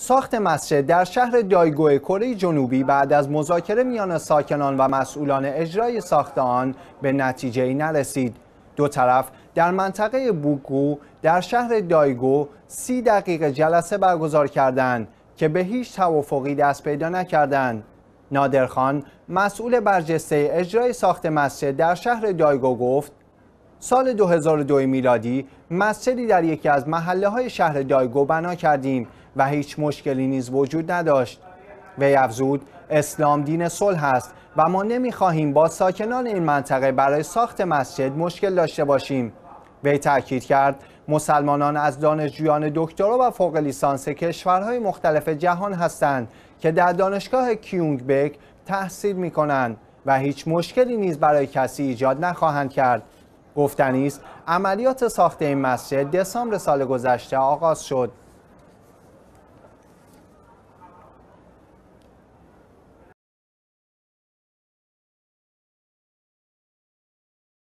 ساخت مسجد در شهر دایگو کره جنوبی بعد از مذاکره میان ساکنان و مسئولان اجرای ساخت آن به نتیجه نرسید. دو طرف در منطقه بوگو در شهر دایگو سی دقیقه جلسه برگزار کردند که به هیچ توافقی دست پیدا نکردند. نادرخان مسئول برجسته اجرای ساخت مسجد در شهر دایگو گفت سال 2002 میلادی مسجدی در یکی از محله های شهر دایگو بنا کردیم و هیچ مشکلی نیز وجود نداشت وی افزود اسلام دین صلح است و ما نمیخواهیم با ساکنان این منطقه برای ساخت مسجد مشکل داشته باشیم وی تاکید کرد مسلمانان از دانشجویان دکترا و فوق لیسانس کشورهای مختلف جهان هستند که در دانشگاه بک تحصیل می کنند و هیچ مشکلی نیز برای کسی ایجاد نخواهند کرد گفتنی است عملیات ساخت این مسجد دسامبر سال گذشته آغاز شد